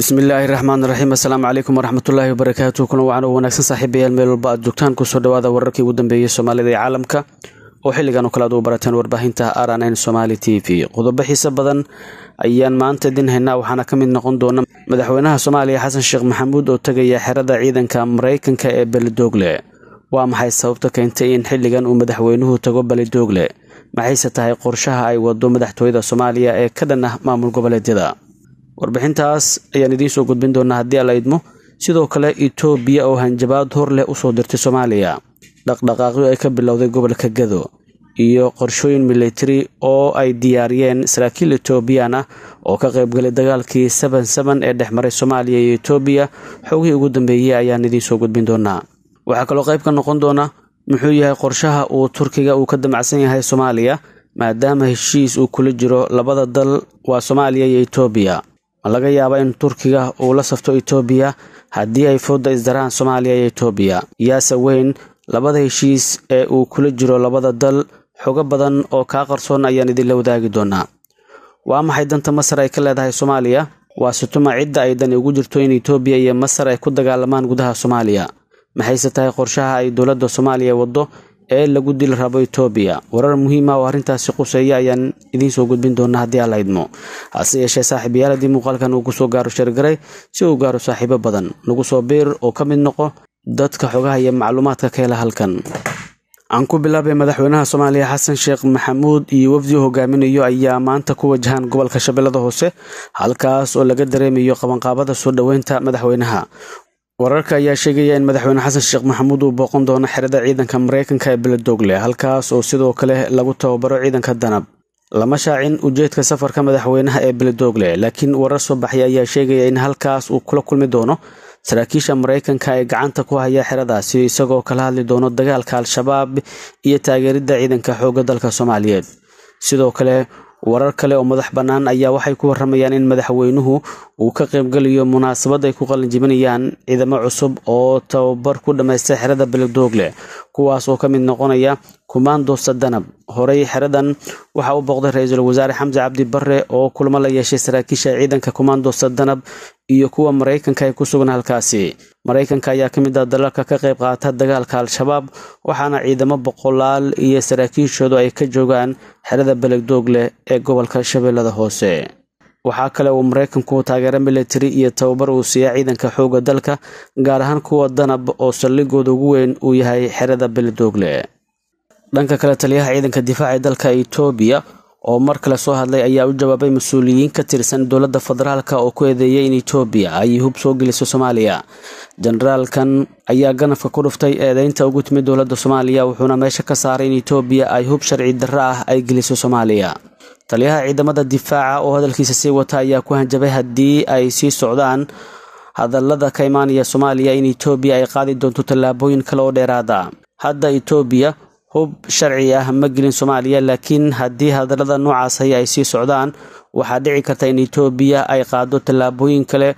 bismillaahi raxmaan raxiim assalaamu calaykum waraxmatullaahi wabarakaatu kuna wacan oo wanaagsan saaxiibayaal meel walba aad joogtaan kusoo dhawaada wararkii ugu dambeeyey soomaalida ee caalamka oo xilligan oo kale aad ugu barateen warbaahinta r n n somaali t v qodobo xiise badan ayaan maanta idin haynaa waxaana ka mid noqon doona madaxweynaha soomaaliya xasan sheekh maxamuud oo tegaya xerada ciidanka maraykanka ee belidoogle waa maxay sababta keentay in xilligan uu madaxweynuhu tago belidoogle maxayse tahay qorshaha ay wado madaxtooyada soomaaliya ee ka dhan ah maamul goboleedyada warbixintaas ayaan idiin soo gudbin doonaa haddii alla idmo sidoo kale itoobiya oo hanjabaad hor leh usoo dirtay soomaaliya dhaqdhaqaaqyo ay ka bilowday gobolka gado iyo qorshooyin militari oo ay diyaariyeen saraakiil etoobiyaan ah oo ka qaybgalay dagaalkii saban saban ee dhexmaray soomaaliya iyo itoobiya xoogihii ugu dambeeyey ayaan idiin soo gudbin doonaa waxaa kaloo qayb ka noqon doona muxuu yahay qorshaha uu turkiga uu ka damacsan yahay soomaaliya maadaama heshiis uu kula jiro labada dal waa soomaaliya iyo etoobiya laga yaaba in turkiga uu la safto etoobiya haddii ay fooda isdaraan soomaaliya iyo etoobiya yaase weyn labada heshiis ee uu kula jiro labada dal xogo badan oo kaa qarsoon ayaan idinla wadaagi doonaa waa maxay danta masar ay ka leedahay soomaaliya waa situma cidda ay dani ugu jirto in etoobiya iyo masar ay ku dagaalamaan gudaha soomaaliya maxayse tahay qorshaha ay dowladda soomaaliya waddo ee lagu dili rabo etoobiya warar muhiima ah oo arrintaasi quseeya ayaan idiin soo gudbin doonaa haddii alla idmo hase yeeshee saaxiibayaal yaal haddii muuqaalkan uu kusoo gaaro sheergaray si uu gaaro saaxiibo badan nagu soo biir oo ka mid noqo dadka xogaha iyo macluumaadka ka hela halkan aan ku bilaabay madaxweynaha soomaaliya xasan sheekh maxamuud iyo wafdi hogaaminayo ayaa maanta ku wajahaan gobolka shabeellada hoose halkaas oo laga dareemayo qabanqaabada soo dhoweynta madaxweynaha wararka ayaa sheegaya in madaxweyne xasan sheekh maxamuud uu booqan doono xerada ciidanka maraykanka ee beledoogle halkaas oo sidoo kale lagu tababaro ciidanka danab lama shaacin ujeedka safarka madaxweynaha ee beledoogle laakiin warar soo baxay ayaa sheegaya in halkaas uu kula kulmi doono saraakiisha maraykanka ee gacanta ku haya xeradaasi isagoo kala hadli doono dagaalka al-shabaab iyo taageeridda ciidanka xoogga dalka soomaaliyeed sidoo kale warar kale oo madax bannaan ayaa waxay ku warramayaan in madaxweynuhu uu ka qaybgeliyo munaasabad ay ku qalinjibinayaan ciidamo cusub oo tababar ku dhammaystay xerada beledoogle kuwaas oo ka mid noqonaya kumaando sadanab horey xeradan waxaa u booqday ra-iisul wasaare xamse cabdi bare oo kulmo la yeeshay saraakiisha ciidanka kumaando sadanab iyo kuwa maraykanka ay ku sugan halkaasi maraykanka ayaa ka mid ah dalalka ka qayb qaata dagaalka al-shabaab waxaana ciidamo boqolaal iyo saraakiishoodu ay ka joogaan xerada belegdoog ee gobolka shabeellada hoose waxaa kale uu maraykanku taageero militari iyo tababar uu siiya ciidanka xoogga dalka gaar ahaan kuwa danab oo saldhigooda ugu weyn uu yahay xerada beledoogle dhanka kale taliyaha ciidanka difaaca ee dalka itoobiya oo mar kale soo hadlay ayaa u jawaabay mas-uuliyiin ka tirsan dowladda federaalka oo ku eedeeyay in itoobiya ay hub soo geliso soomaaliya jenaraalkan ayaa ganafka ku dhuftay eedeynta ugu timid dowladda soomaaliya wuxuuna meesha ka saaray in itoobiya ay hub sharci darro ah ay geliso soomaaliya taliyaha ciidamada difaaca oo hadalkiisa sii wata ayaa ku hanjabay haddii ay sii socdaan hadallada ka imaanaya soomaaliya in itoobiya ay qaadi doonto tallaabooyin kale oo dheeraada hadda itoobiya hub sharci ah ma gelin soomaaliya laakiin haddii hadallada noocaasi ay sii socdaan waxaa dhici karta in etoobiya ay qaado tallaabooyin kale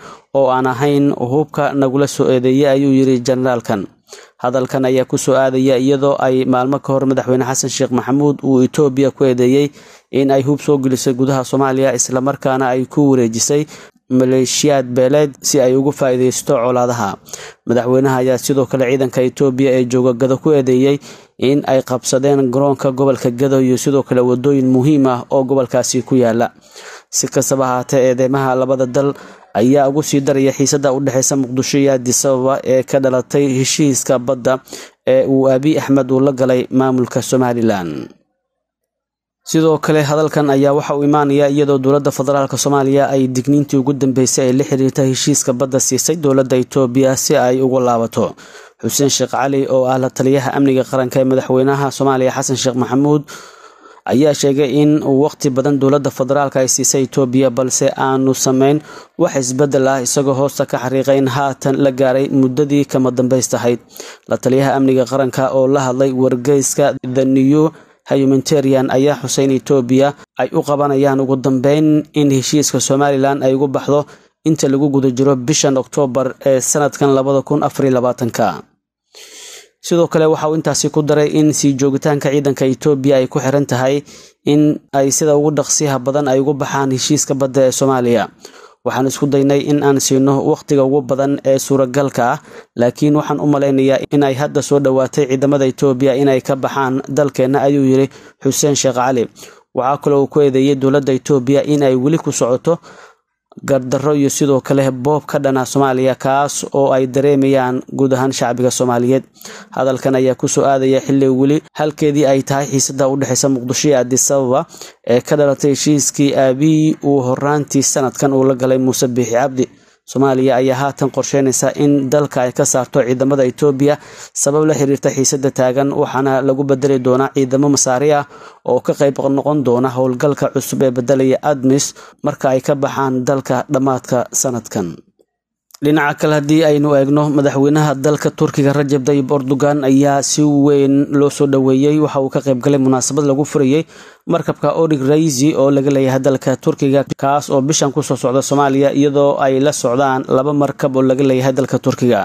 oo aan ahayn hubka nagula soo eedeeyay ayuu yidhi jenaraalkan hadalkan ayaa ku soo aadaya iyadoo ay maalmo ka hor madaxweyne xasan sheekh maxamuud uu etoobiya ku eedeeyey in ay hub soo gelisay gudaha soomaaliya islamarkaana ay ku wareejisay maleeshiyaad beeleed si ay ugu faa-iideysto colaadaha madaxweynaha ayaa sidoo kale ciidanka etoobiya ee jooga gado ku eedeeyey in ay qabsadeen garoonka gobolka gado iyo sidoo kale wadooyin muhiim ah oo gobolkaasi ku yaala si kastaba haatee eedeymaha labada dal ayaa ugu sii daraya xiisada u dhexeysa muqdisho iyo addis ababa ee ka dhalatay heshiiska badda ee uu abiy axmed uu la galay maamulka somalilan sidoo kale hadalkan ayaa waxa uu imaanayaa iyadoo dowladda federaalk soomaaliya ay digniintii ugu dambeysay ay la xiriirta heshiiska badda siisay dowladda etoobiya si ay ugu laabato xuseen sheekh cali oo ah la taliyaha amniga qaranka ee madaxweynaha soomaaliya xasan sheekh maxamuud ayaa sheegay in waqti badan dowladda federaalka ay siisay etoobiya balse aanu samayn wax isbedel ah isagoo hoosta ka xariiqay in haatan la gaaray muddadii kama dambaystahayd la taliyaha amniga qaranka oo la hadlay wargeyska the new humanitarian ayaa xusay in etoobiya ay u qabanayaan ugu dambeyn in heshiiska somalilan ay ugu baxdo inta lagu guda jiro bishan oktoobar ee sanadkan labada kun afariy labaatanka sidoo kale waxa uu intaasi ku daray in sii joogitaanka ciidanka etoobiya ay ku xiran tahay in ay sida ugu dhaqsiyaha badan ay ugu baxaan heshiiska badda ee soomaaliya waxaan isku daynay in aan siino wakhtiga ugu badan ee suuragalka ah laakiin waxaan u malaynayaa inay hadda soo dhowaatay ciidamada etoobiya inay ka baxaan dalkeenna ayuu yidhi xuseen sheekh cali waxaa kaloo uu ku eedeeyey dowladda etoobiya in ay weli ku socoto gardarro iyo sidoo kale boob ka dhanaa soomaaliya kaas oo ay dareemayaan guud ahaan shacbiga soomaaliyeed hadalkan ayaa kusoo aadaya xilli weli halkeedii ay tahay xiisadda u dhexeysa muqdisho iyo adisababa ee ka dhalatay heshiiskii aabiyi uu horraantii sanadkan uu la galay muuse biixi cabdi soomaaliya ayaa haatan qorsheynaysa in dalka ay ka saarto ciidamada etoobiya sabab la xiriirta xiisadda taagan waxaana lagu bedeli doonaa ciidamo masaari ah oo ka qayb noqon doona howlgalka cusub ee bedelaya admis marka ay ka baxaan dalka dhammaadka sanadkan dhinaca kale haddii aynu eegno madaxweynaha dalka turkiga rajab dayib ordogan ayaa si weyn loo soo dhoweeyey waxa uu ka qaybgalay munaasabad lagu furayey markabka orig raisi oo laga leeyahay dalka turkiga kaas oo bishan kusoo socda soomaaliya iyadoo ay la socdaan laba markab oo laga leeyahay dalka turkiga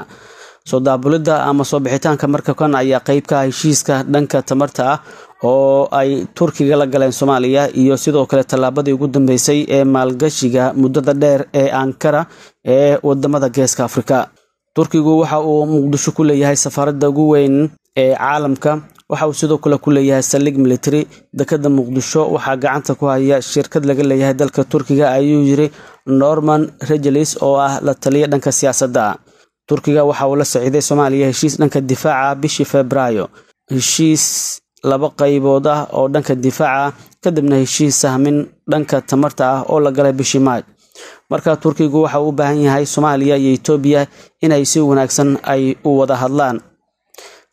soo daabulidda ama soo bixitaanka markabkan ayaa qayb ka ah heshiiska dhanka tamarta ah oo ay turkiga la galeen soomaaliya iyo sidoo kale tallaabadii ugu dambeysay ee maalgashiga muddada dheer ee ankara ee waddamada geeska afrika turkigu waxa uu muqdisho ku leeyahay safaaradda ugu weyn ee caalamka waxa uu sidoo kale ku leeyahay saldhig military dekeda muqdisho waxaa gacanta ku haya shirkad laga leeyahay dalka turkiga ayuu yiri norman regelis oo ah la taliya dhanka siyaasadda turkiga waxa uu la saciiday soomaaliya heshiis dhanka difaaca bishii febraayo heshiis laba qaybood ah oo dhanka difaaca ah, kadibna heshiis sahmin dhanka tamarta ah oo la galay bishii maaj marka turkigu waxa uu u baahan yahay soomaaliya iyo etoobiya inay si wanaagsan ay u wada hadlaan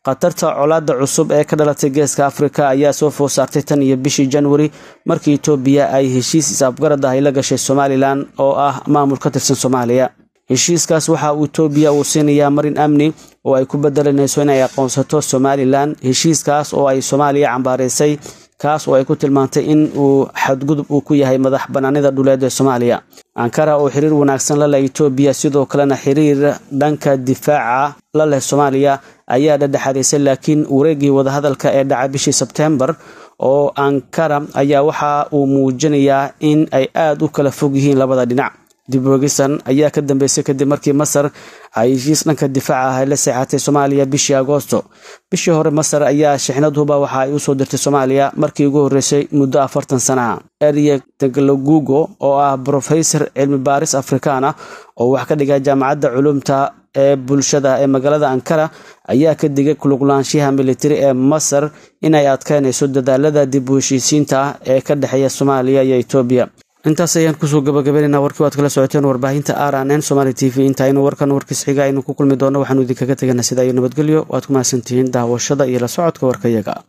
khatarta colaadda cusub ee ka dhalatay geeska afrika ayaa soo foo saartay tan iyo bishii janwari markii itoobiya ay heshiis is-afgarad ah ay la gashay somalilan oo ah maamul ka tirsan soomaaliya heshiiskaas waxa uu etoobiya uu siinayaa marin amni oo ay ku bedelinayso inay aqoonsato somalilan heshiiskaas oo ay soomaaliya cambaaraysay kaas oo ay ku tilmaantay in uu xadgudub uu ku yahay madax bannaanida dhuleed ee soomaaliya ankara oo xiriir wanaagsan la leh etoobiya sidoo kalena xiriir dhanka difaaca la leh soomaaliya ayaa dhadhexaadaysay laakiin wareegii wadahadalka ee dhaca bishii sebteembar oo ankara ayaa waxa uu muujinayaa in ay aada u kala fog yihiin labada dhinac diboogisan ayaa ka dambeysay kadib markii masar ay heshiis dhanka difaaca ah la seexatay soomaaliya bishii agoosto bishii hore masar ayaa shixnaduba huba waxa ay usoo dirtay soomaaliya markii ugu horreysay muddo afartan sana ah erye tagalogugo oo ah brofesor cilmi baaris afrikaan ah oo wax ka dhiga jaamacadda culumta ee bulshada ee magaalada ankara ayaa ka digay kuluglaanshiyaha militari ee masar inay adkaynayso dadaalada dib u heshiisiinta ee ka dhexeeya soomaaliya iyo etoobiya intaas ayaan kusoo gabagabaynaynaa warkii waad kala socoteen warbaahinta r n n somaali t v intaa aynu warkan warkiis xiga aynu ku kulmi doonno waxaanu idinkaga teganaa sida iyo nabadgelyo waad ku mahadsantihiin daawashada iyo la socodka warkayaga